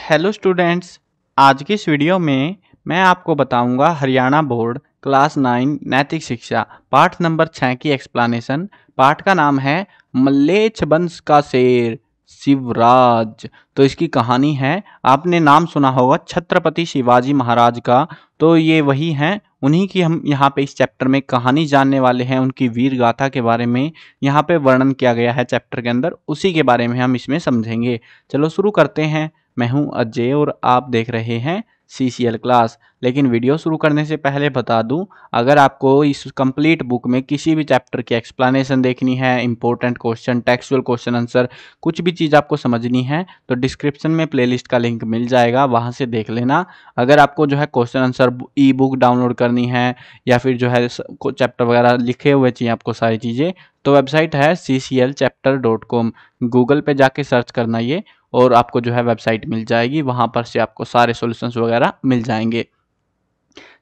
hello students आज की इस वीडियो में मैं आपको बताऊंगा हरियाणा बोर्ड क्लास नाइन नैतिक शिक्षा पाठ नंबर छः की एक्सप्लानेशन पाठ का नाम है मल्लेच्छ वंश का शेर शिवराज तो इसकी कहानी है आपने नाम सुना होगा छत्रपति शिवाजी महाराज का तो ये वही हैं उन्हीं की हम यहाँ पे इस चैप्टर में कहानी जानने वाले हैं उनकी वीर गाथा के बारे में यहाँ पे वर्णन किया गया है चैप्टर के अंदर उसी के बारे में हम इसमें समझेंगे चलो शुरू करते हैं मैं हूं अजय और आप देख रहे हैं सी सी एल क्लास लेकिन वीडियो शुरू करने से पहले बता दूं अगर आपको इस कंप्लीट बुक में किसी भी चैप्टर की एक्सप्लेनेशन देखनी है important question textual question answer कुछ भी चीज़ आपको समझनी है तो डिस्क्रिप्शन में प्लेलिस्ट का लिंक मिल जाएगा वहां से देख लेना अगर आपको जो है question answer e book download करनी है या फिर जो है चैप्टर वगैरह लिखे हुए चाहिए आपको सारी चीज़ें तो वेबसाइट है C C L chapter dot com Google पर जाके सर्च करना ये और आपको जो है वेबसाइट मिल जाएगी वहाँ पर से आपको सारे सोल्यूशन वगैरह मिल जाएंगे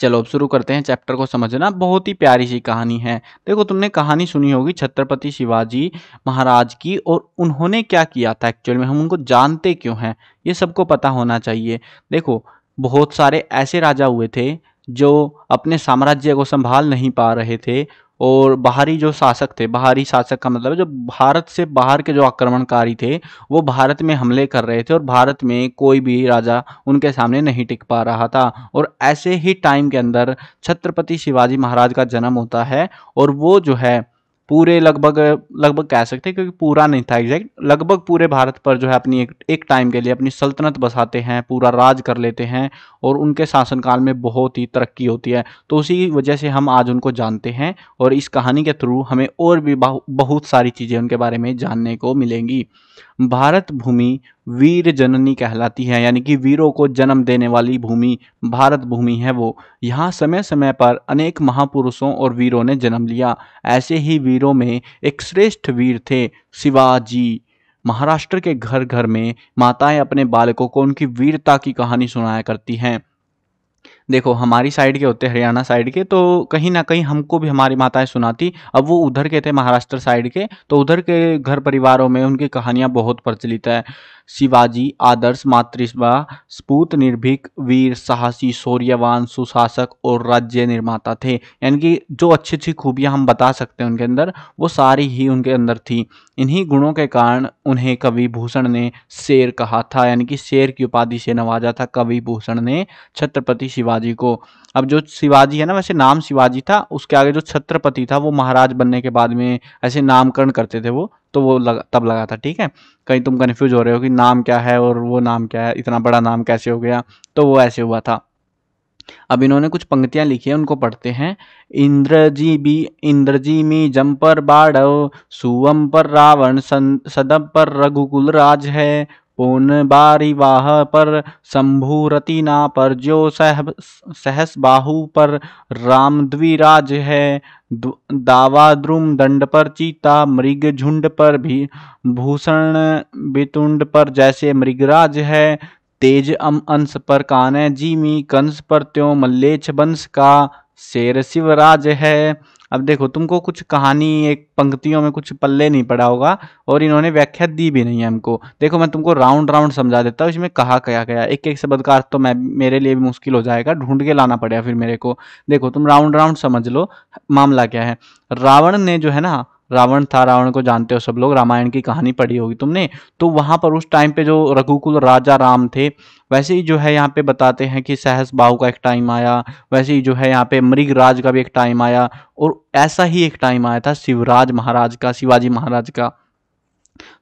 चलो अब शुरू करते हैं चैप्टर को समझना बहुत ही प्यारी सी कहानी है देखो तुमने कहानी सुनी होगी छत्रपति शिवाजी महाराज की और उन्होंने क्या किया था एक्चुअल में हम उनको जानते क्यों हैं ये सबको पता होना चाहिए देखो बहुत सारे ऐसे राजा हुए थे जो अपने साम्राज्य को संभाल नहीं पा रहे थे और बाहरी जो शासक थे बाहरी शासक का मतलब है जो भारत से बाहर के जो आक्रमणकारी थे वो भारत में हमले कर रहे थे और भारत में कोई भी राजा उनके सामने नहीं टिक पा रहा था और ऐसे ही टाइम के अंदर छत्रपति शिवाजी महाराज का जन्म होता है और वो जो है पूरे लगभग लगभग कह सकते हैं क्योंकि पूरा नहीं था एग्जैक्ट लगभग पूरे भारत पर जो है अपनी एक एक टाइम के लिए अपनी सल्तनत बसाते हैं पूरा राज कर लेते हैं और उनके शासनकाल में बहुत ही तरक्की होती है तो उसी वजह से हम आज उनको जानते हैं और इस कहानी के थ्रू हमें और भी बहुत सारी चीज़ें उनके बारे में जानने को मिलेंगी भारत भूमि वीर जननी कहलाती है यानी कि वीरों को जन्म देने वाली भूमि भारत भूमि है वो यहाँ समय समय पर अनेक महापुरुषों और वीरों ने जन्म लिया ऐसे ही वीरों में एक श्रेष्ठ वीर थे शिवाजी महाराष्ट्र के घर घर में माताएं अपने बालकों को उनकी वीरता की कहानी सुनाया करती हैं देखो हमारी साइड के होते हरियाणा साइड के तो कहीं ना कहीं हमको भी हमारी माताएं सुनाती अब वो उधर के थे महाराष्ट्र साइड के तो उधर के घर परिवारों में उनकी कहानियाँ बहुत प्रचलित है शिवाजी आदर्श मातृस्वा स्पूत निर्भीक वीर साहसी शौर्यवान सुशासक और राज्य निर्माता थे यानी कि जो अच्छी अच्छी खूबियाँ हम बता सकते हैं उनके अंदर वो सारी ही उनके अंदर थी इन्हीं गुणों के कारण उन्हें कवि भूषण ने शेर कहा था यानी कि शेर की उपाधि से नवाजा था कवि भूषण ने छत्रपति शिवाजी शिवाजी को अब जो शिवाजी है ना वैसे नाम शिवाजी था उसके आगे जो छत्रपति था वो महाराज बनने के बाद में ऐसे नामकरण करते थे वो तो वो लगा तब लगा था ठीक है कहीं तुम कन्फ्यूज हो रहे हो कि नाम क्या है और वो नाम क्या है इतना बड़ा नाम कैसे हो गया तो वो ऐसे हुआ था अब इन्होंने कुछ पंक्तियां लिखी है उनको पढ़ते हैं इंद्रजी बी इंद्रजी मी जम पर बाढ़ सुवम पर रावण सदम पर रघुकुल राज है पूर्ण बारी वाह पर शम्भुरतिना पर जो सह सहस बाहु पर रामद्विराज है दावाद्रुम दंड पर चीता मृग झुंड पर भी भूषण बितुंड पर जैसे मृगराज है तेज अम अंश पर काने जीमी कंस पर त्यों मल्लेच वंश का शेर शिवराज है अब देखो तुमको कुछ कहानी एक पंक्तियों में कुछ पल्ले नहीं पड़ा होगा और इन्होंने व्याख्या दी भी नहीं है हमको देखो मैं तुमको राउंड राउंड समझा देता हूँ इसमें कहा क्या गया एक एक शब्द का अर्थ तो मैं मेरे लिए भी मुश्किल हो जाएगा ढूंढ के लाना पड़ेगा फिर मेरे को देखो तुम राउंड राउंड समझ लो मामला क्या है रावण ने जो है ना रावण था रावण को जानते हो सब लोग रामायण की कहानी पढ़ी होगी तुमने तो वहाँ पर उस टाइम पे जो रघुकुल राजा राम थे वैसे ही जो है यहाँ पे बताते हैं कि सहस बाहु का एक टाइम आया वैसे ही जो है यहाँ पे मृगराज का भी एक टाइम आया और ऐसा ही एक टाइम आया था शिवराज महाराज का शिवाजी महाराज का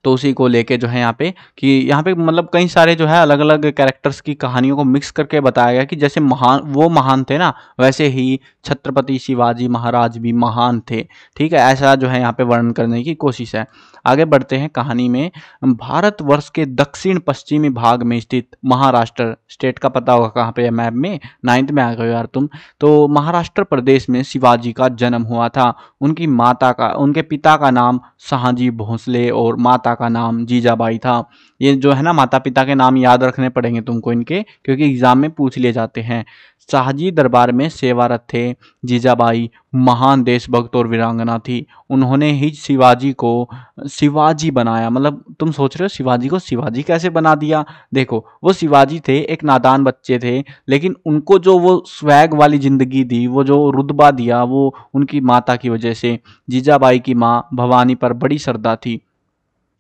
तो उसी को लेके जो है यहाँ पे कि यहाँ पे मतलब कई सारे जो है अलग अलग कैरेक्टर्स की कहानियों को मिक्स करके बताया गया कि जैसे महान वो महान थे ना वैसे ही छत्रपति शिवाजी महाराज भी महान थे ठीक है ऐसा जो है यहाँ पे वर्णन करने की कोशिश है आगे बढ़ते हैं कहानी में भारतवर्ष के दक्षिण पश्चिमी भाग में स्थित महाराष्ट्र स्टेट का पता होगा कहाँ पे है मैप में नाइन्थ में आ गए यार तुम तो महाराष्ट्र प्रदेश में शिवाजी का जन्म हुआ था उनकी माता का उनके पिता का नाम शाहजी भोसले और माता माता का नाम जीजाबाई था ये जो है ना माता पिता के नाम याद रखने पड़ेंगे तुमको इनके क्योंकि एग्जाम में पूछ लिए जाते हैं शाहजी दरबार में सेवारत थे जीजाबाई महान देशभक्त और वीरांगना थी उन्होंने ही शिवाजी को शिवाजी बनाया मतलब तुम सोच रहे हो शिवाजी को शिवाजी कैसे बना दिया देखो वो शिवाजी थे एक नादान बच्चे थे लेकिन उनको जो वो स्वैग वाली ज़िंदगी दी वो जो रुतबा दिया वो उनकी माता की वजह से जीजाबाई की माँ भवानी पर बड़ी श्रद्धा थी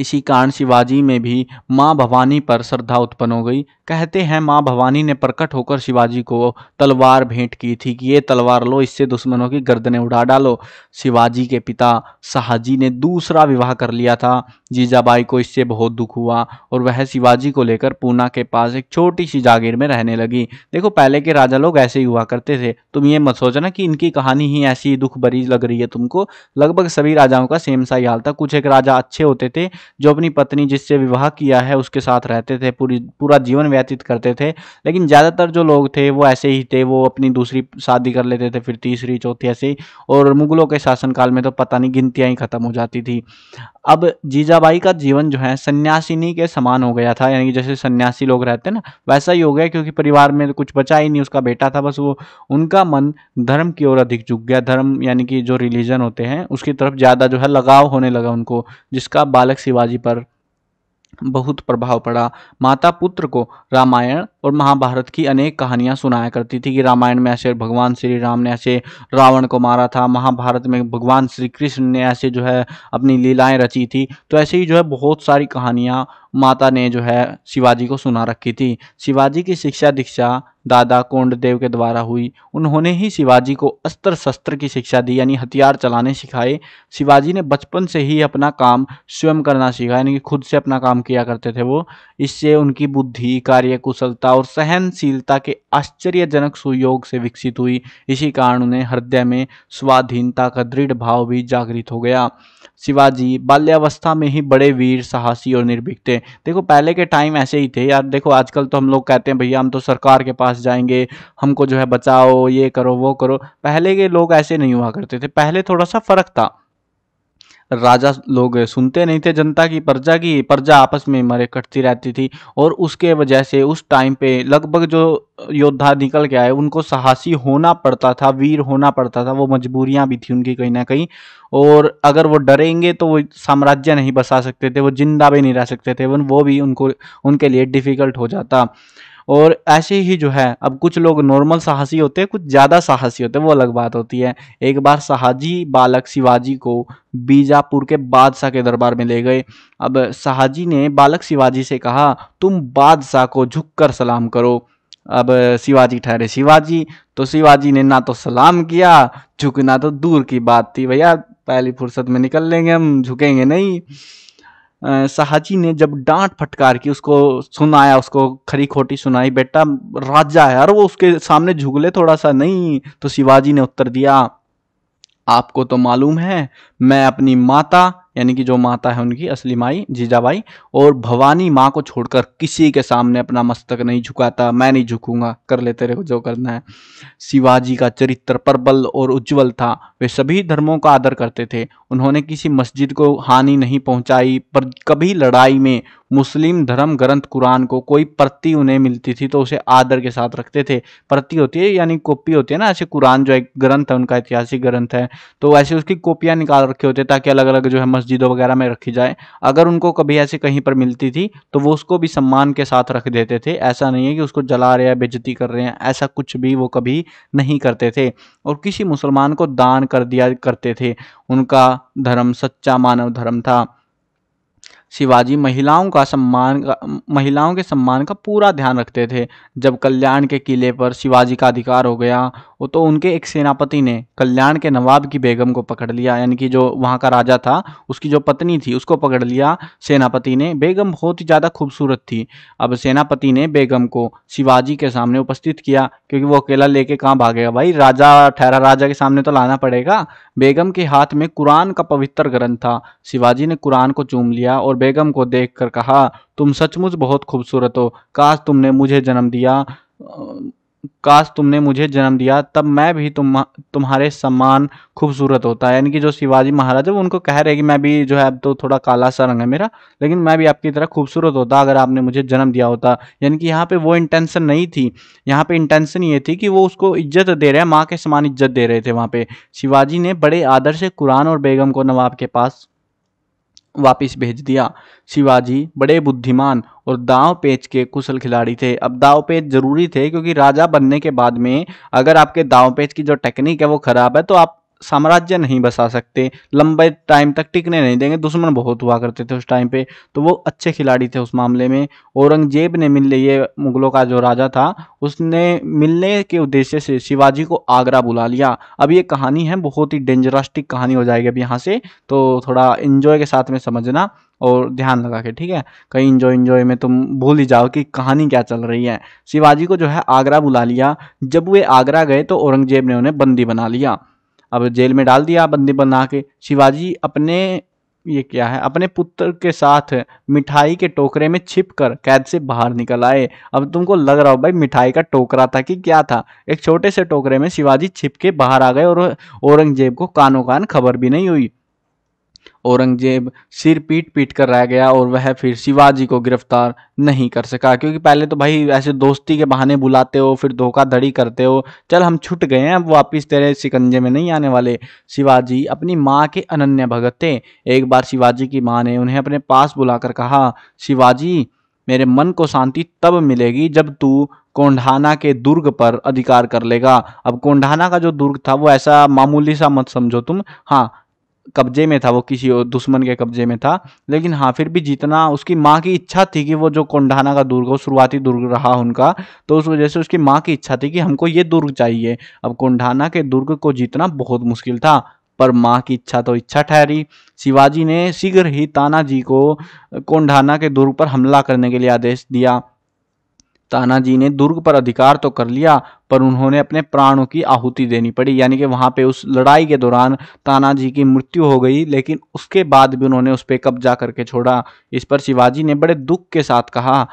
इसी कारण शिवाजी में भी माँ भवानी पर श्रद्धा उत्पन्न हो गई कहते हैं माँ भवानी ने प्रकट होकर शिवाजी को तलवार भेंट की थी कि ये तलवार लो इससे दुश्मनों की गर्दनें उड़ा डालो शिवाजी के पिता शाहजी ने दूसरा विवाह कर लिया था जीजाबाई को इससे बहुत दुख हुआ और वह शिवाजी को लेकर पूना के पास एक छोटी सी जागीर में रहने लगी देखो पहले के राजा लोग ऐसे ही हुआ करते थे तुम ये मत सोचना कि इनकी कहानी ही ऐसी दुख भरी लग रही है तुमको लगभग सभी राजाओं का सेम सा ही हाल था कुछ एक राजा अच्छे होते थे जो अपनी पत्नी जिससे विवाह किया है उसके साथ रहते थे पूरी पूरा जीवन व्यतीत करते थे लेकिन ज़्यादातर जो लोग थे वो ऐसे ही थे वो अपनी दूसरी शादी कर लेते थे फिर तीसरी चौथी ऐसे ही और मुगलों के शासनकाल में तो पता नहीं गिनतियाँ ही ख़त्म हो जाती थी अब जीजाबाई का जीवन जो है सन्यासिनी के समान हो गया था यानी कि जैसे सन्यासी लोग रहते ना वैसा ही हो गया क्योंकि परिवार में कुछ बचा ही नहीं उसका बेटा था बस वो उनका मन धर्म की ओर अधिक झुक गया धर्म यानी कि जो रिलीजन होते हैं उसकी तरफ ज़्यादा जो है लगाव होने लगा उनको जिसका बालक सिवा सौदेबाजी पर बहुत प्रभाव पड़ा माता पुत्र को रामायण और महाभारत की अनेक कहानियां सुनाया करती थी कि रामायण में ऐसे भगवान श्री राम ने ऐसे रावण को मारा था महाभारत में भगवान श्री कृष्ण ने ऐसे जो है अपनी लीलाएं रची थी तो ऐसे ही जो है बहुत सारी कहानियां माता ने जो है शिवाजी को सुना रखी थी शिवाजी की शिक्षा दीक्षा दादा कोंडदेव के द्वारा हुई उन्होंने ही शिवाजी को अस्त्र शस्त्र की शिक्षा दी यानी हथियार चलाने सिखाए शिवाजी ने बचपन से ही अपना काम स्वयं करना सीखा यानी कि खुद से अपना काम किया करते थे वो इससे उनकी बुद्धि कार्य कुशलता और सहनशीलता के आश्चर्यजनक सुयोग से विकसित हुई इसी कारण उन्हें हृदय में स्वाधीनता का दृढ़ भाव भी जागृत हो गया शिवाजी बाल्यावस्था में ही बड़े वीर साहसी और निर्भीक थे देखो पहले के टाइम ऐसे ही थे यार देखो आजकल तो हम लोग कहते हैं भैया हम तो सरकार के पास जाएंगे हमको जो है बचाओ ये करो वो करो पहले के लोग ऐसे नहीं हुआ करते थे पहले थोड़ा सा फ़र्क था राजा लोग सुनते नहीं थे जनता की प्रजा की प्रजा आपस में मरे कटती रहती थी और उसके वजह से उस टाइम पे लगभग जो योद्धा निकल के आए उनको साहसी होना पड़ता था वीर होना पड़ता था वो मजबूरियां भी थी उनकी कहीं ना कहीं और अगर वो डरेंगे तो वो साम्राज्य नहीं बसा सकते थे वो जिंदा भी नहीं रह सकते थे वो भी उनको उनके लिए डिफ़िकल्ट हो जाता और ऐसे ही जो है अब कुछ लोग नॉर्मल साहसी होते हैं कुछ ज़्यादा साहसी होते हैं वो अलग बात होती है एक बार शाहजी बालक शिवाजी को बीजापुर के बादशाह के दरबार में ले गए अब शाहजी ने बालक शिवाजी से कहा तुम बादशाह को झुककर सलाम करो अब शिवाजी ठहरे शिवाजी तो शिवाजी ने ना तो सलाम किया झुकना तो दूर की बात थी भैया पहली फुर्सत में निकल लेंगे हम झुकेंगे नहीं शाहजी ने जब डांट फटकार की उसको सुनाया उसको खरी खोटी सुनाई बेटा राजा है यार वो उसके सामने झुगले थोड़ा सा नहीं तो शिवाजी ने उत्तर दिया आपको तो मालूम है मैं अपनी माता यानी कि जो माता है उनकी असली माई जीजाबाई और भवानी माँ को छोड़कर किसी के सामने अपना मस्तक नहीं झुकाता मैं नहीं झुकूंगा कर ले तेरे को जो करना है शिवाजी का चरित्र प्रबल और उज्जवल था वे सभी धर्मों का आदर करते थे उन्होंने किसी मस्जिद को हानि नहीं पहुंचाई पर कभी लड़ाई में मुस्लिम धर्म ग्रंथ कुरान को कोई प्रति उन्हें मिलती थी तो उसे आदर के साथ रखते थे प्रति होती है यानी कॉपी होती है ना ऐसे कुरान जो एक ग्रंथ है उनका ऐतिहासिक ग्रंथ है तो वैसे उसकी कॉपियाँ निकाल रखे होते ताकि अलग अलग जो है मस्जिदों वगैरह में रखी जाए अगर उनको कभी ऐसे कहीं पर मिलती थी तो वो उसको भी सम्मान के साथ रख देते थे ऐसा नहीं है कि उसको जला रहे हैं बेजती कर रहे हैं ऐसा कुछ भी वो कभी नहीं करते थे और किसी मुसलमान को दान कर दिया करते थे उनका धर्म सच्चा मानव धर्म था शिवाजी महिलाओं का सम्मान महिलाओं के सम्मान का पूरा ध्यान रखते थे जब कल्याण के किले पर शिवाजी का अधिकार हो गया वो तो उनके एक सेनापति ने कल्याण के नवाब की बेगम को पकड़ लिया यानी कि जो वहाँ का राजा था उसकी जो पत्नी थी उसको पकड़ लिया सेनापति ने बेगम बहुत ही ज़्यादा खूबसूरत थी अब सेनापति ने बेगम को शिवाजी के सामने उपस्थित किया क्योंकि वो अकेला लेके कहाँ भागेगा भाई राजा ठहरा राजा के सामने तो लाना पड़ेगा बेगम के हाथ में कुरान का पवित्र ग्रंथ था शिवाजी ने कुरान को चूम लिया और बेगम को देखकर कहा तुम सचमुच बहुत खूबसूरत हो काश तुमने मुझे जन्म दिया काश तुमने मुझे जन्म दिया तब मैं भी तुम तुम्हारे समान खूबसूरत होता यानी कि जो शिवाजी महाराज है उनको कह रहे कि मैं भी जो है अब तो थोड़ा काला सा रंग है मेरा लेकिन मैं भी आपकी तरह खूबसूरत होता अगर आपने मुझे जन्म दिया होता यानी कि यहाँ पे वो इंटेंशन नहीं थी यहाँ पे इंटेंशन ये थी कि वो उसको इज्जत दे रहे हैं माँ के समान इज्जत दे रहे थे वहाँ पे शिवाजी ने बड़े आदर से कुरान और बेगम को नवाब के पास वापस भेज दिया शिवाजी बड़े बुद्धिमान और दाव पेच के कुशल खिलाड़ी थे अब दाव पेच जरूरी थे क्योंकि राजा बनने के बाद में अगर आपके दाव पेच की जो टेक्निक है वो खराब है तो आप साम्राज्य नहीं बसा सकते लंबे टाइम तक टिकने नहीं देंगे दुश्मन बहुत हुआ करते थे उस टाइम पे तो वो अच्छे खिलाड़ी थे उस मामले में औरंगजेब ने मिल ये मुगलों का जो राजा था उसने मिलने के उद्देश्य से शिवाजी को आगरा बुला लिया अब ये कहानी है बहुत ही डेंजरास्टिक कहानी हो जाएगी अब यहाँ से तो थोड़ा इन्जॉय के साथ में समझना और ध्यान लगा के ठीक है कहीं इंजॉय इंजॉय में तुम भूल ही जाओ कि कहानी क्या चल रही है शिवाजी को जो है आगरा बुला लिया जब वे आगरा गए तो औरंगजेब ने उन्हें बंदी बना लिया अब जेल में डाल दिया बंदी बना के शिवाजी अपने ये क्या है अपने पुत्र के साथ मिठाई के टोकरे में छिप कर कैद से बाहर निकल आए अब तुमको लग रहा हो भाई मिठाई का टोकरा था कि क्या था एक छोटे से टोकरे में शिवाजी छिप के बाहर आ गए और औरंगजेब को कानों कान खबर भी नहीं हुई औरंगजेब सिर पीट पीट कर रह गया और वह फिर शिवाजी को गिरफ्तार नहीं कर सका क्योंकि पहले तो भाई ऐसे दोस्ती के बहाने बुलाते हो फिर धोखाधड़ी करते हो चल हम छुट गए हैं अब वापिस तेरे शिकंजे में नहीं आने वाले शिवाजी अपनी माँ के अनन्य भगत थे एक बार शिवाजी की माँ ने उन्हें अपने पास बुलाकर कहा शिवाजी मेरे मन को शांति तब मिलेगी जब तू कोंढाना के दुर्ग पर अधिकार कर लेगा अब कोंढाना का जो दुर्ग था वो ऐसा मामूली सा मत समझो तुम हाँ कब्जे में था वो किसी और दुश्मन के कब्जे में था लेकिन हाँ फिर भी जीतना उसकी माँ की इच्छा थी कि वो जो कोंडाना का दुर्ग वो शुरुआती दुर्ग रहा उनका तो उस वजह से उसकी माँ की इच्छा थी कि हमको ये दुर्ग चाहिए अब कोंडाना के दुर्ग को जीतना बहुत मुश्किल था पर माँ की इच्छा तो इच्छा ठहरी शिवाजी ने शीघ्र ही तानाजी को कोंडाना के दुर्ग पर हमला करने के लिए आदेश दिया तानाजी ने दुर्ग पर अधिकार तो कर लिया पर उन्होंने अपने प्राणों की आहुति देनी पड़ी यानी कि वहां पे उस लड़ाई के दौरान तानाजी की मृत्यु हो गई लेकिन उसके बाद भी उन्होंने उस पर कब्जा करके छोड़ा इस पर शिवाजी ने बड़े दुख के साथ कहा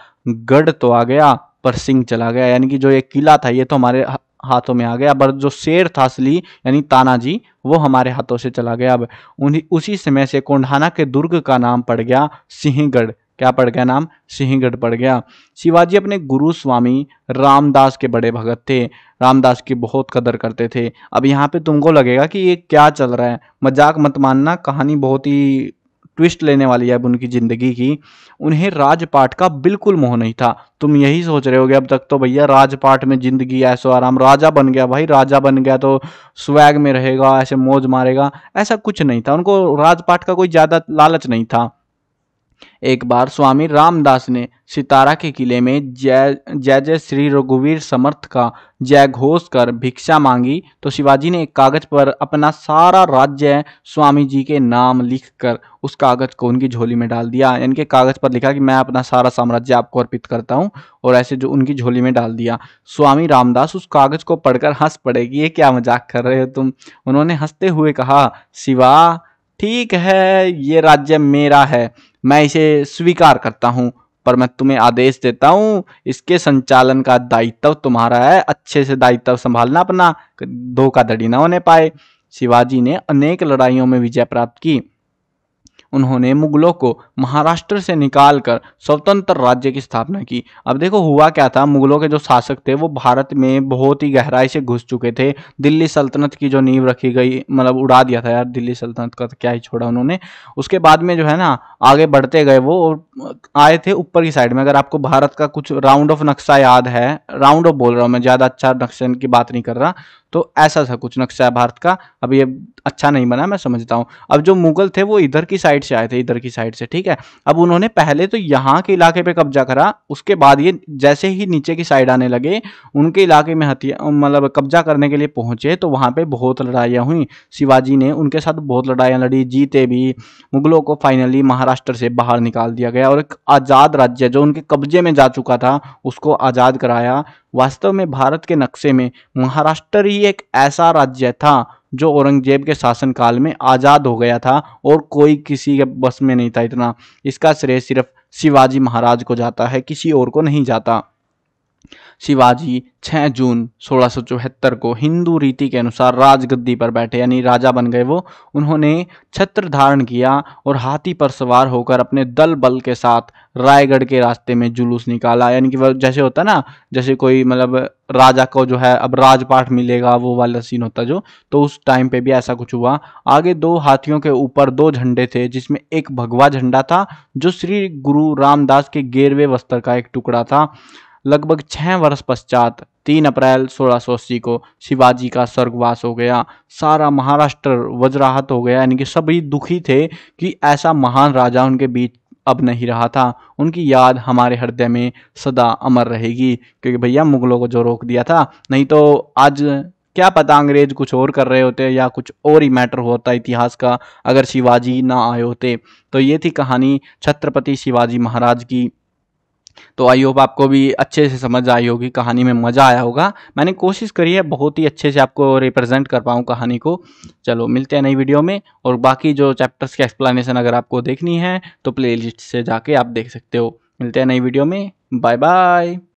गढ़ तो आ गया पर सिंह चला गया यानी कि जो ये किला था ये तो हमारे हाथों में आ गया पर जो शेर था असली यानी तानाजी वो हमारे हाथों से चला गया अब उन्हीं उसी समय से कोंढाना के दुर्ग का नाम पड़ गया सिंहगढ़ क्या पड़ गया नाम सिंहगढ़ पड़ गया शिवाजी अपने गुरु स्वामी रामदास के बड़े भगत थे रामदास की बहुत कदर करते थे अब यहाँ पे तुमको लगेगा कि ये क्या चल रहा है मजाक मत मानना कहानी बहुत ही ट्विस्ट लेने वाली है अब उनकी ज़िंदगी की उन्हें राजपाठ का बिल्कुल मोह नहीं था तुम यही सोच रहे होगे अब तक तो भैया राजपाठ में ज़िंदगी ऐसो आराम राजा बन गया भाई राजा बन गया तो स्वैग में रहेगा ऐसे मौज मारेगा ऐसा कुछ नहीं था उनको राजपाठ का कोई ज़्यादा लालच नहीं था एक बार स्वामी रामदास ने सितारा के किले में जय जय श्री रघुवीर समर्थ का जय घोष कर भिक्षा मांगी तो शिवाजी ने एक कागज पर अपना सारा राज्य स्वामी जी के नाम लिख कर उस कागज को उनकी झोली में डाल दिया यानी कि कागज पर लिखा कि मैं अपना सारा साम्राज्य आपको अर्पित करता हूँ और ऐसे जो उनकी झोली में डाल दिया स्वामी रामदास उस कागज को पढ़कर हंस पड़ेगी ये क्या मजाक कर रहे हो तुम उन्होंने हंसते हुए कहा शिवा ठीक है ये राज्य मेरा है मैं इसे स्वीकार करता हूँ पर मैं तुम्हें आदेश देता हूँ इसके संचालन का दायित्व तुम्हारा है अच्छे से दायित्व संभालना अपना धोखाधड़ी ना होने पाए शिवाजी ने अनेक लड़ाइयों में विजय प्राप्त की उन्होंने मुगलों को महाराष्ट्र से निकालकर स्वतंत्र राज्य की स्थापना की अब देखो हुआ क्या था मुगलों के जो शासक थे वो भारत में बहुत ही गहराई से घुस चुके थे दिल्ली सल्तनत की जो नींव रखी गई मतलब उड़ा दिया था यार दिल्ली सल्तनत का तो क्या ही छोड़ा उन्होंने उसके बाद में जो है ना आगे बढ़ते गए वो और आए थे ऊपर की साइड में अगर आपको भारत का कुछ राउंड ऑफ नक्शा याद है राउंड ऑफ बोल रहा हूँ मैं ज़्यादा अच्छा नक्शे की बात नहीं कर रहा तो ऐसा था कुछ नक्शा भारत का अब ये अच्छा नहीं बना मैं समझता हूँ अब जो मुगल थे वो इधर की साइड से आए थे इधर की साइड से ठीक है अब उन्होंने पहले तो यहाँ के इलाके पे कब्जा करा उसके बाद ये जैसे ही नीचे की साइड आने लगे उनके इलाके में हथिया मतलब कब्जा करने के लिए पहुंचे तो वहाँ पर बहुत लड़ाइयाँ हुई शिवाजी ने उनके साथ बहुत लड़ाइयाँ लड़ी जीते भी मुगलों को फाइनली महाराष्ट्र से बाहर निकाल दिया गया और एक आज़ाद राज्य जो उनके कब्जे में जा चुका था उसको आज़ाद कराया वास्तव में भारत के नक्शे में महाराष्ट्र ही एक ऐसा राज्य था जो औरंगजेब के शासनकाल में आज़ाद हो गया था और कोई किसी के बस में नहीं था इतना इसका श्रेय सिर्फ शिवाजी महाराज को जाता है किसी और को नहीं जाता शिवाजी 6 जून सोलह को हिंदू रीति के अनुसार राजगद्दी पर बैठे यानी राजा बन गए वो उन्होंने छत्र धारण किया और हाथी पर सवार होकर अपने दल बल के साथ रायगढ़ के रास्ते में जुलूस निकाला यानी कि जैसे होता ना जैसे कोई मतलब राजा को जो है अब राजपाठ मिलेगा वो वाला सीन होता जो तो उस टाइम पे भी ऐसा कुछ हुआ आगे दो हाथियों के ऊपर दो झंडे थे जिसमें एक भगवा झंडा था जो श्री गुरु रामदास के गेरवे वस्त्र का एक टुकड़ा था लगभग छः वर्ष पश्चात तीन अप्रैल अस्सी को शिवाजी का स्वर्गवास हो गया सारा महाराष्ट्र वज्राहत हो गया यानी कि सभी दुखी थे कि ऐसा महान राजा उनके बीच अब नहीं रहा था उनकी याद हमारे हृदय में सदा अमर रहेगी क्योंकि भैया मुगलों को जो रोक दिया था नहीं तो आज क्या पता अंग्रेज कुछ और कर रहे होते या कुछ और ही मैटर होता इतिहास का अगर शिवाजी ना आए होते तो ये थी कहानी छत्रपति शिवाजी महाराज की तो आई होप आपको भी अच्छे से समझ आई होगी कहानी में मज़ा आया होगा मैंने कोशिश करी है बहुत ही अच्छे से आपको रिप्रेजेंट कर पाऊँ कहानी को चलो मिलते हैं नई वीडियो में और बाकी जो चैप्टर्स की एक्सप्लेनेशन अगर आपको देखनी है तो प्लेलिस्ट से जाके आप देख सकते हो मिलते हैं नई वीडियो में बाय बाय